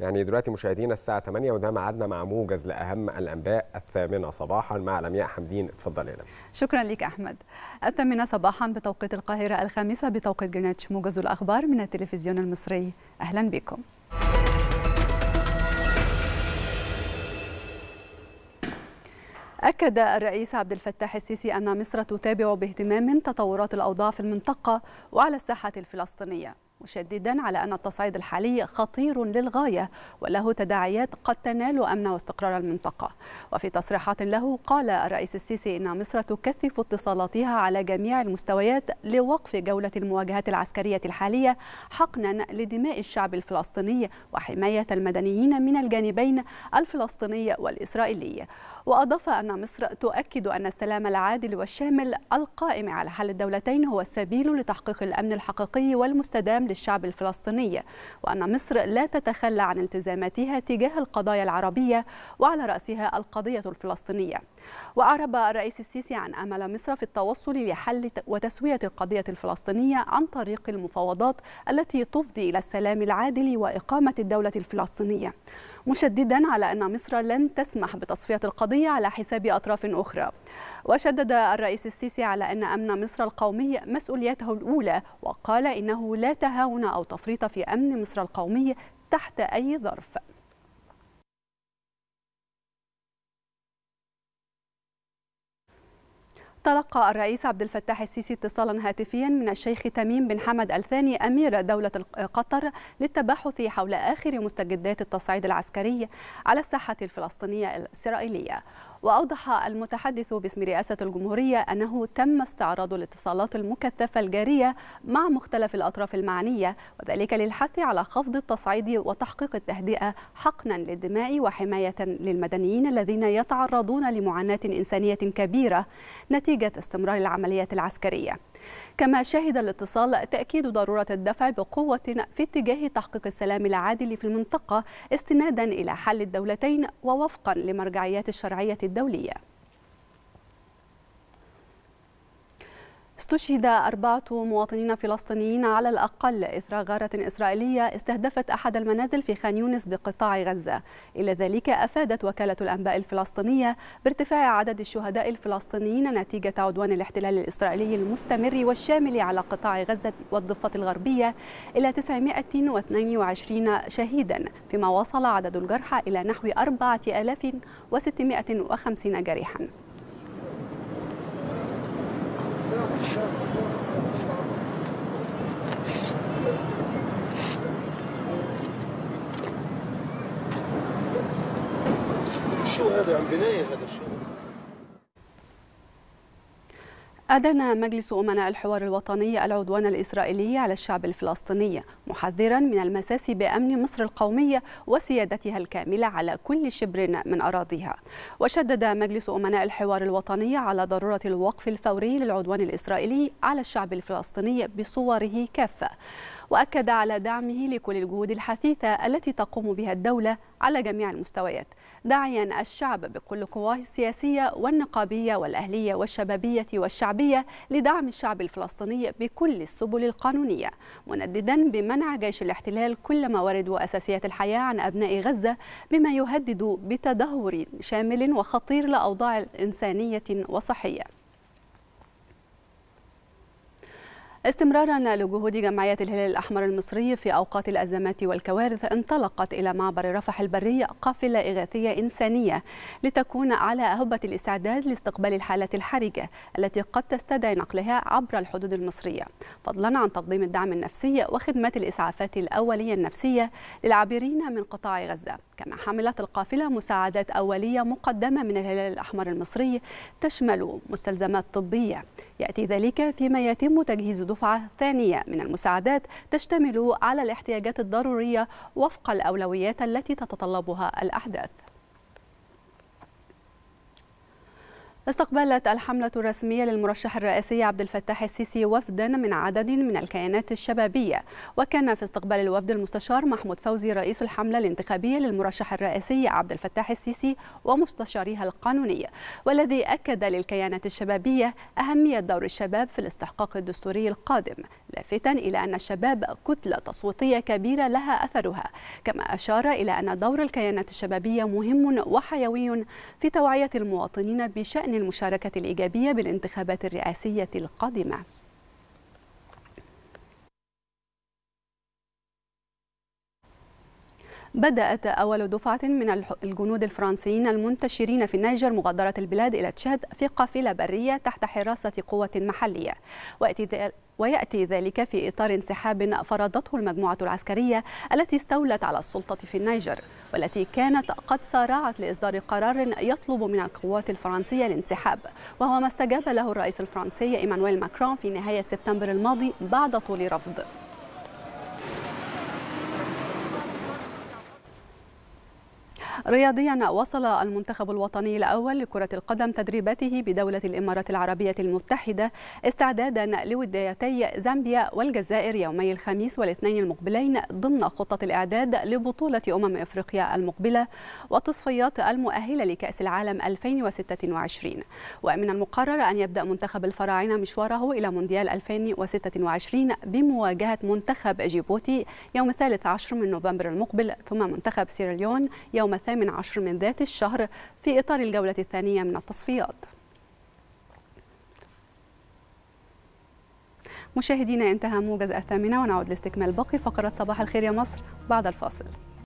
يعني دلوقتي مشاهدينا الساعه 8 وده معادنا مع موجز لاهم الانباء الثامنه صباحا مع لمياء حمدين اتفضل يا لمياء شكرا لك احمد الثامنه صباحا بتوقيت القاهره الخامسه بتوقيت جرينتش موجز الاخبار من التلفزيون المصري اهلا بكم أكد الرئيس عبد الفتاح السيسي أن مصر تتابع باهتمام تطورات الأوضاع في المنطقة وعلى الساحة الفلسطينية مشددا على أن التصعيد الحالي خطير للغاية وله تداعيات قد تنال أمن واستقرار المنطقة وفي تصريحات له قال الرئيس السيسي إن مصر تكثف اتصالاتها على جميع المستويات لوقف جولة المواجهات العسكرية الحالية حقنا لدماء الشعب الفلسطيني وحماية المدنيين من الجانبين الفلسطيني والإسرائيلي وأضاف أن مصر تؤكد أن السلام العادل والشامل القائم على حل الدولتين هو السبيل لتحقيق الأمن الحقيقي والمستدام للشعب الفلسطيني وأن مصر لا تتخلى عن التزاماتها تجاه القضايا العربية وعلى رأسها القضية الفلسطينية وأعرب الرئيس السيسي عن أمل مصر في التوصل لحل وتسوية القضية الفلسطينية عن طريق المفاوضات التي تفضي إلى السلام العادل وإقامة الدولة الفلسطينية مشددا على أن مصر لن تسمح بتصفية القضية على حساب أطراف أخرى وشدد الرئيس السيسي على أن أمن مصر القومي مسؤوليته الأولى وقال إنه لا تهاون أو تفريط في أمن مصر القومي تحت أي ظرف تلقى الرئيس عبد الفتاح السيسي اتصالا هاتفيا من الشيخ تميم بن حمد الثاني امير دوله قطر للتباحث حول اخر مستجدات التصعيد العسكري على الساحه الفلسطينيه الاسرائيليه وأوضح المتحدث باسم رئاسة الجمهورية أنه تم استعراض الاتصالات المكثفة الجارية مع مختلف الأطراف المعنية وذلك للحث على خفض التصعيد وتحقيق التهدئة حقنا للدماء وحماية للمدنيين الذين يتعرضون لمعاناة إنسانية كبيرة نتيجة استمرار العمليات العسكرية كما شهد الاتصال تأكيد ضرورة الدفع بقوة في اتجاه تحقيق السلام العادل في المنطقة استنادا إلى حل الدولتين ووفقا لمرجعيات الشرعية الدولية استشهد أربعة مواطنين فلسطينيين على الأقل إثر غارة إسرائيلية استهدفت أحد المنازل في خان يونس بقطاع غزة إلى ذلك أفادت وكالة الأنباء الفلسطينية بارتفاع عدد الشهداء الفلسطينيين نتيجة عدوان الاحتلال الإسرائيلي المستمر والشامل على قطاع غزة والضفة الغربية إلى 922 شهيدا فيما وصل عدد الجرحى إلى نحو 4650 جريحا شو هذا عم بناية هذا الشيء أدان مجلس أمناء الحوار الوطني العدوان الإسرائيلي على الشعب الفلسطيني محذرا من المساس بأمن مصر القومية وسيادتها الكاملة على كل شبر من أراضيها وشدد مجلس أمناء الحوار الوطني على ضرورة الوقف الفوري للعدوان الإسرائيلي على الشعب الفلسطيني بصوره كافة وأكد على دعمه لكل الجهود الحثيثة التي تقوم بها الدولة على جميع المستويات داعيا الشعب بكل قواه السياسية والنقابية والأهلية والشبابية والشعبية لدعم الشعب الفلسطيني بكل السبل القانونية منددا بمنع جيش الاحتلال كل موارد وأساسيات الحياة عن أبناء غزة بما يهدد بتدهور شامل وخطير لأوضاع إنسانية وصحية استمرارا لجهود جمعية الهلال الأحمر المصري في أوقات الأزمات والكوارث انطلقت إلى معبر رفح البري قافلة إغاثية إنسانية لتكون على أهبة الاستعداد لاستقبال الحالات الحرجة التي قد تستدعي نقلها عبر الحدود المصرية فضلا عن تقديم الدعم النفسي وخدمات الإسعافات الأولية النفسية للعابرين من قطاع غزة كما حملت القافلة مساعدات أولية مقدمة من الهلال الأحمر المصري تشمل مستلزمات طبية يأتي ذلك فيما يتم تجهيز دفع الدفعة الثانية من المساعدات تشتمل على الاحتياجات الضرورية وفق الأولويات التي تتطلبها الأحداث استقبلت الحملة الرسمية للمرشح الرئاسي عبد الفتاح السيسي وفدا من عدد من الكيانات الشبابية وكان في استقبال الوفد المستشار محمود فوزي رئيس الحملة الانتخابية للمرشح الرئاسي عبد الفتاح السيسي ومستشاريها القانوني والذي أكد للكيانات الشبابية أهمية دور الشباب في الاستحقاق الدستوري القادم لافتا إلى أن الشباب كتلة تصويتية كبيرة لها أثرها كما أشار إلى أن دور الكيانات الشبابية مهم وحيوي في توعية المواطنين بشأن المشاركة الإيجابية بالانتخابات الرئاسية القادمة بدأت أول دفعة من الجنود الفرنسيين المنتشرين في النيجر مغادرة البلاد إلى تشاد في قافلة برية تحت حراسة قوة محلية ويأتي ذلك في إطار انسحاب فرضته المجموعة العسكرية التي استولت على السلطة في النيجر والتي كانت قد سارعت لإصدار قرار يطلب من القوات الفرنسية الانسحاب وهو ما استجاب له الرئيس الفرنسي إيمانويل ماكرون في نهاية سبتمبر الماضي بعد طول رفض رياضيا وصل المنتخب الوطني الأول لكرة القدم تدريباته بدولة الإمارات العربية المتحدة استعدادا لودايتي زامبيا والجزائر يومي الخميس والاثنين المقبلين ضمن خطة الإعداد لبطولة أمم إفريقيا المقبلة والتصفيات المؤهلة لكأس العالم 2026 ومن المقرر أن يبدأ منتخب الفراعنة مشواره إلى مونديال 2026 بمواجهة منتخب جيبوتي يوم الثالث عشر من نوفمبر المقبل ثم منتخب سيراليون يوم الثامن عشر من ذات الشهر في إطار الجولة الثانية من التصفيات مشاهدينا انتهى موجز الثامنة ونعود لاستكمال باقي فقرات صباح الخير يا مصر بعد الفاصل